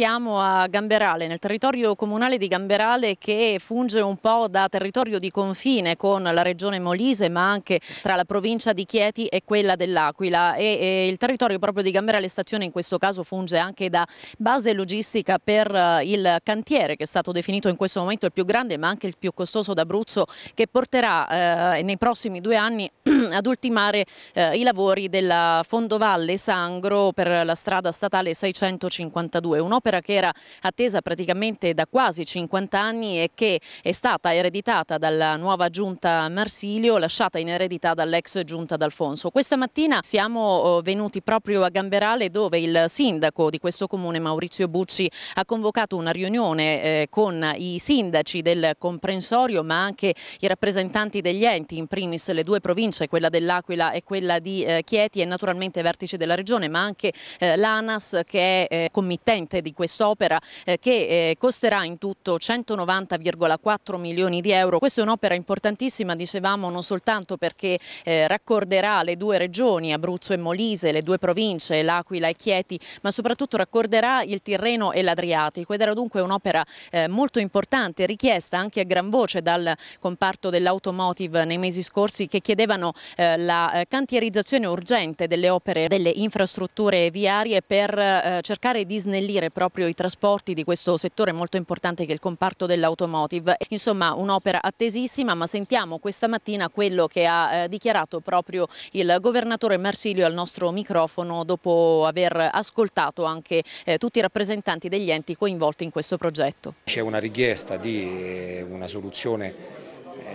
siamo a Gamberale, nel territorio comunale di Gamberale che funge un po' da territorio di confine con la regione Molise ma anche tra la provincia di Chieti e quella dell'Aquila e, e, il territorio proprio di Gamberale Stazione in questo caso funge anche da base logistica per eh, il cantiere che è stato definito in questo momento il più grande ma anche il più costoso d'Abruzzo che porterà eh, nei prossimi due anni ad ultimare eh, i lavori della Fondovalle Sangro per la strada statale 652, un'opera un'opera che era attesa praticamente da quasi 50 anni e che è stata ereditata dalla nuova giunta Marsilio, lasciata in eredità dall'ex giunta D'Alfonso. Questa mattina siamo oh, venuti proprio a Gamberale dove il sindaco di questo comune Maurizio Bucci ha convocato una riunione eh, con i sindaci del comprensorio ma anche i rappresentanti degli enti, in primis le due province, quella dell'Aquila e quella di eh, Chieti e naturalmente vertici della regione ma anche eh, l'ANAS che è committente di quest'opera eh, che eh, costerà in tutto 190,4 milioni di euro. Questa è un'opera importantissima, dicevamo, non soltanto perché eh, raccorderà le due regioni, Abruzzo e Molise, le due province, L'Aquila e Chieti, ma soprattutto raccorderà il Tirreno e l'Adriatico ed era dunque un'opera eh, molto importante, richiesta anche a gran voce dal comparto dell'automotive nei mesi scorsi che chiedevano eh, la cantierizzazione urgente delle opere, delle infrastrutture viarie per cercare di snellire proprio proprio i trasporti di questo settore molto importante che è il comparto dell'automotive. Insomma un'opera attesissima ma sentiamo questa mattina quello che ha eh, dichiarato proprio il governatore Marsilio al nostro microfono dopo aver ascoltato anche eh, tutti i rappresentanti degli enti coinvolti in questo progetto. C'è una richiesta di eh, una soluzione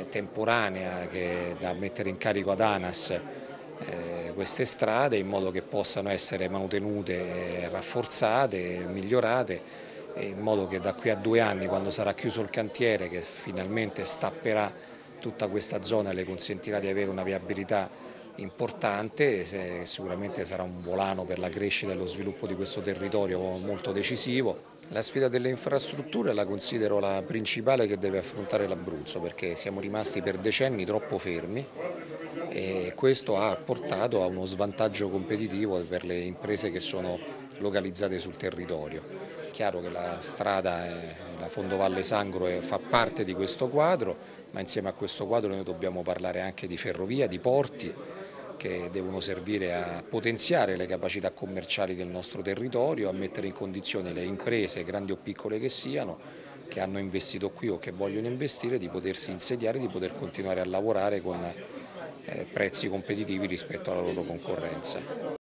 temporanea che da mettere in carico ad ANAS eh, queste strade in modo che possano essere mantenute, rafforzate, migliorate in modo che da qui a due anni quando sarà chiuso il cantiere che finalmente stapperà tutta questa zona e le consentirà di avere una viabilità importante, sicuramente sarà un volano per la crescita e lo sviluppo di questo territorio molto decisivo. La sfida delle infrastrutture la considero la principale che deve affrontare l'Abruzzo perché siamo rimasti per decenni troppo fermi e questo ha portato a uno svantaggio competitivo per le imprese che sono localizzate sul territorio. È chiaro che la strada, la Fondovalle Sangro fa parte di questo quadro, ma insieme a questo quadro noi dobbiamo parlare anche di ferrovia, di porti, che devono servire a potenziare le capacità commerciali del nostro territorio, a mettere in condizione le imprese, grandi o piccole che siano, che hanno investito qui o che vogliono investire, di potersi insediare, di poter continuare a lavorare con eh, prezzi competitivi rispetto alla loro concorrenza.